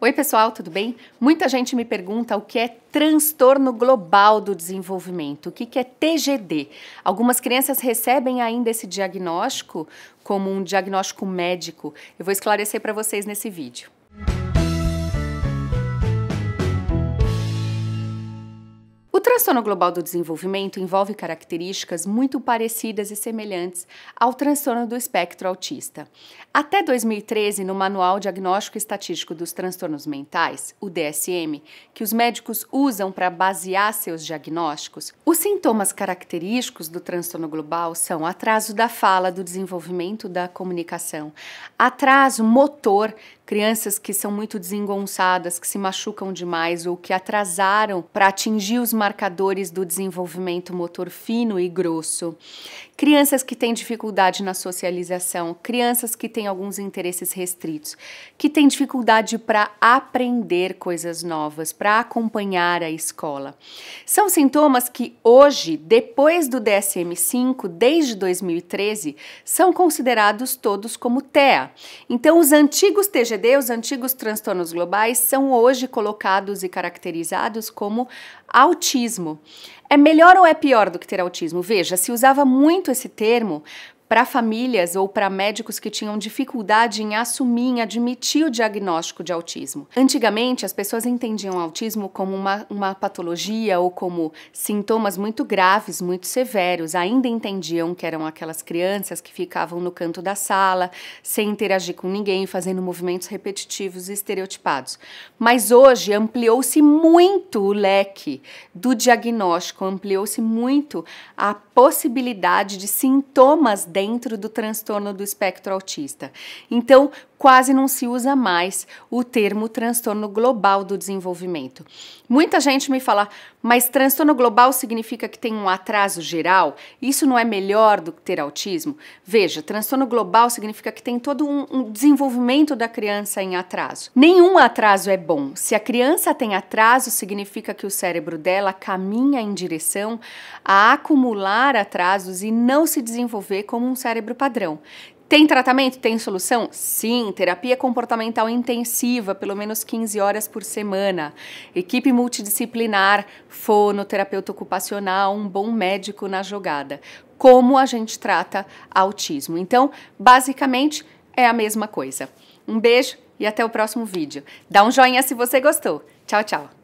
Oi, pessoal, tudo bem? Muita gente me pergunta o que é transtorno global do desenvolvimento, o que é TGD. Algumas crianças recebem ainda esse diagnóstico como um diagnóstico médico. Eu vou esclarecer para vocês nesse vídeo. transtorno global do desenvolvimento envolve características muito parecidas e semelhantes ao transtorno do espectro autista. Até 2013, no Manual Diagnóstico Estatístico dos Transtornos Mentais, o DSM, que os médicos usam para basear seus diagnósticos, os sintomas característicos do transtorno global são atraso da fala, do desenvolvimento da comunicação, atraso motor crianças que são muito desengonçadas, que se machucam demais ou que atrasaram para atingir os marcadores do desenvolvimento motor fino e grosso, crianças que têm dificuldade na socialização, crianças que têm alguns interesses restritos, que têm dificuldade para aprender coisas novas, para acompanhar a escola. São sintomas que hoje, depois do DSM-5, desde 2013, são considerados todos como TEA. Então, os antigos TGD os antigos transtornos globais são hoje colocados e caracterizados como autismo. É melhor ou é pior do que ter autismo? Veja, se usava muito esse termo para famílias ou para médicos que tinham dificuldade em assumir, em admitir o diagnóstico de autismo. Antigamente, as pessoas entendiam o autismo como uma, uma patologia ou como sintomas muito graves, muito severos. Ainda entendiam que eram aquelas crianças que ficavam no canto da sala, sem interagir com ninguém, fazendo movimentos repetitivos e estereotipados. Mas hoje ampliou-se muito o leque do diagnóstico, ampliou-se muito a possibilidade de sintomas dentro do transtorno do espectro autista. Então, quase não se usa mais o termo transtorno global do desenvolvimento. Muita gente me fala, mas transtorno global significa que tem um atraso geral? Isso não é melhor do que ter autismo? Veja, transtorno global significa que tem todo um, um desenvolvimento da criança em atraso. Nenhum atraso é bom. Se a criança tem atraso, significa que o cérebro dela caminha em direção a acumular atrasos e não se desenvolver como um cérebro padrão. Tem tratamento? Tem solução? Sim, terapia comportamental intensiva, pelo menos 15 horas por semana. Equipe multidisciplinar, fonoterapeuta ocupacional, um bom médico na jogada. Como a gente trata autismo? Então, basicamente, é a mesma coisa. Um beijo e até o próximo vídeo. Dá um joinha se você gostou. Tchau, tchau!